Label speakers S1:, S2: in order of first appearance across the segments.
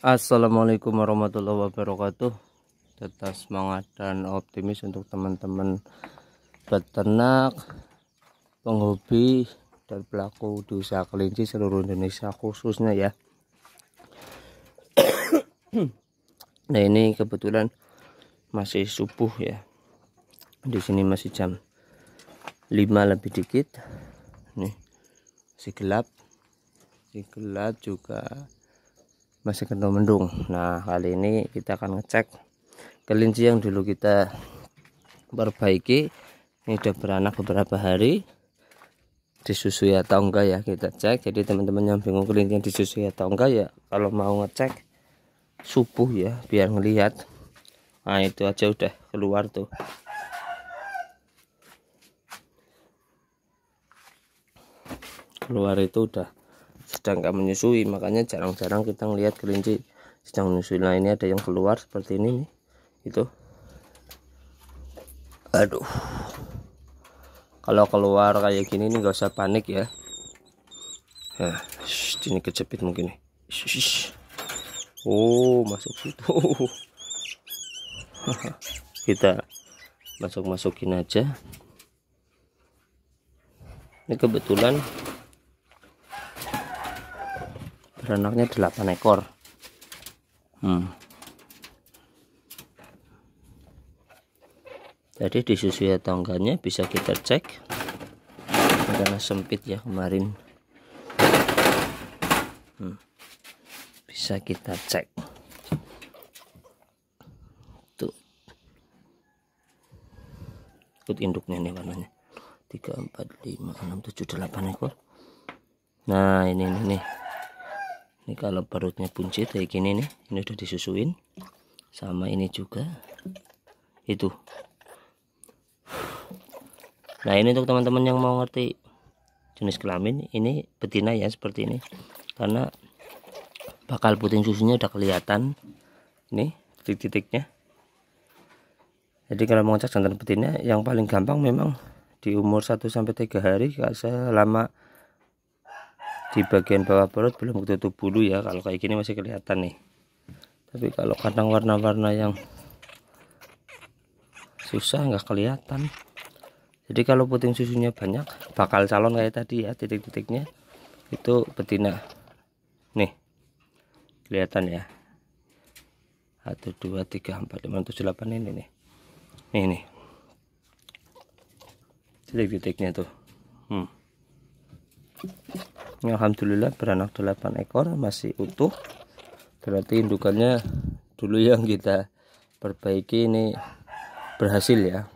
S1: Assalamualaikum warahmatullahi wabarakatuh tetap semangat dan optimis untuk teman-teman peternak penghobi dan pelaku di usaha kelinci seluruh Indonesia khususnya ya nah ini kebetulan masih subuh ya di sini masih jam 5 lebih dikit nih masih gelap masih gelap juga masih kena mendung nah kali ini kita akan ngecek kelinci yang dulu kita perbaiki ini udah beranak beberapa hari disusui atau enggak ya kita cek jadi teman-teman yang bingung kelinci yang disusui atau enggak ya kalau mau ngecek subuh ya biar ngelihat nah itu aja udah keluar tuh keluar itu udah sedang gak menyusui makanya jarang-jarang kita ngelihat kelinci sedang menyusui nah ini ada yang keluar seperti ini nih itu aduh kalau keluar kayak gini nih gak usah panik ya nah ini kejepit mungkin nih oh masuk situ kita masuk masukin aja ini kebetulan renoknya 8 ekor hmm. jadi di susui ya tongganya bisa kita cek karena sempit ya kemarin hmm. bisa kita cek tuh ikut induknya nih warnanya 3 4 5 6 7 8 ekor nah ini nih, nih ini kalau perutnya buncit kayak gini nih ini udah disusuin sama ini juga itu nah ini untuk teman-teman yang mau ngerti jenis kelamin ini betina ya seperti ini karena bakal puting susunya udah kelihatan ini titik-titiknya jadi kalau mau ngecek jantan betina yang paling gampang memang di umur 1-3 hari selama di bagian bawah perut belum ketutup bulu ya kalau kayak gini masih kelihatan nih tapi kalau kadang warna-warna yang susah nggak kelihatan jadi kalau puting susunya banyak bakal calon kayak tadi ya titik-titiknya itu betina nih kelihatan ya 1 2 3 4 5 7 8 ini nih ini nih titik-titiknya tuh hmm. Ini Alhamdulillah beranak 8 ekor masih utuh berarti indukannya dulu yang kita perbaiki ini berhasil ya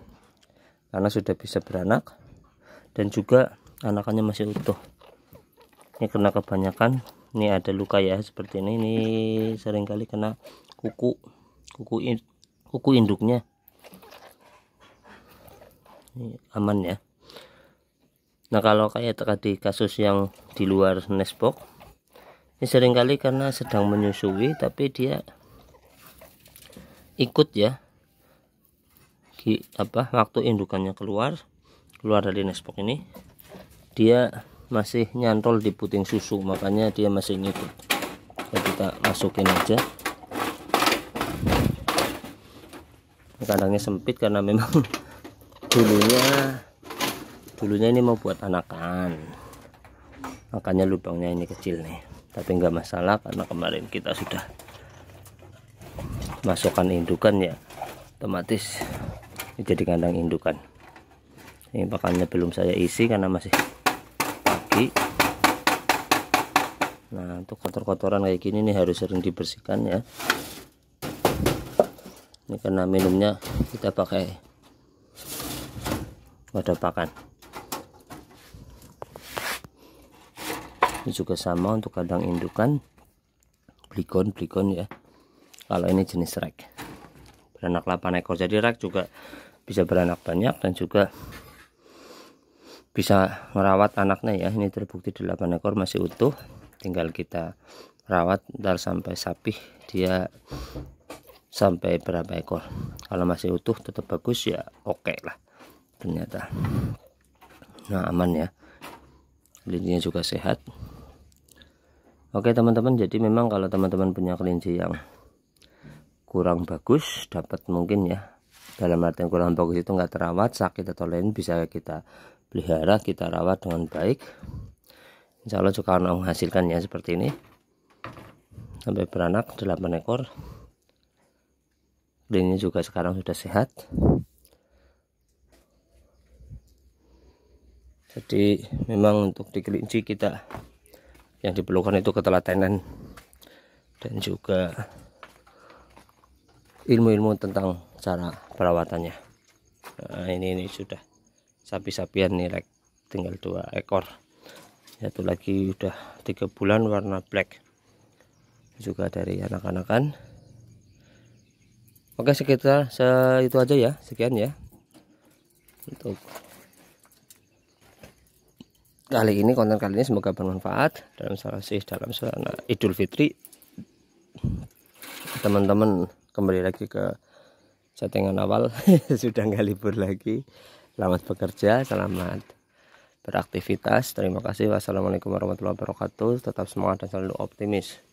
S1: karena sudah bisa beranak dan juga anakannya masih utuh ini kena kebanyakan ini ada luka ya seperti ini ini seringkali kena kuku kuku in, kuku induknya ini aman ya Nah kalau kayak tadi kasus yang di luar nestbox ini seringkali karena sedang menyusui tapi dia ikut ya di apa waktu indukannya keluar keluar dari nestbox ini dia masih nyantol di puting susu makanya dia masih ngikut ya, kita masukin aja kadangnya sempit karena memang dulunya dulunya ini mau buat anakan makanya lubangnya ini kecil nih tapi nggak masalah karena kemarin kita sudah masukkan indukan ya otomatis jadi kandang indukan ini pakannya belum saya isi karena masih pagi nah untuk kotor-kotoran kayak gini nih harus sering dibersihkan ya ini karena minumnya kita pakai wadah pakan ini juga sama untuk kandang indukan blikon blikon ya kalau ini jenis rek beranak 8 ekor jadi rek juga bisa beranak banyak dan juga bisa merawat anaknya ya ini terbukti 8 ekor masih utuh tinggal kita rawat dan sampai sapi dia sampai berapa ekor kalau masih utuh tetap bagus ya oke okay lah ternyata nah aman ya lidinya juga sehat Oke teman-teman jadi memang kalau teman-teman punya kelinci yang kurang bagus dapat mungkin ya dalam yang kurang bagus itu nggak terawat sakit atau lain bisa kita pelihara kita rawat dengan baik Insya Allah juga akan menghasilkan ya seperti ini sampai beranak 8 ekor ini juga sekarang sudah sehat jadi memang untuk di kelinci kita yang diperlukan itu ketelatenan dan juga ilmu-ilmu tentang cara perawatannya nah, ini ini sudah sapi-sapian nih like, tinggal dua ekor satu lagi udah tiga bulan warna black juga dari anak-anakan oke sekitar itu aja ya sekian ya untuk kali ini konten kali ini semoga bermanfaat dalam salasi dalam suasana Idul Fitri teman-teman kembali lagi ke settingan awal sudah nggak libur lagi selamat bekerja selamat beraktivitas terima kasih wassalamualaikum warahmatullahi wabarakatuh tetap semangat dan selalu optimis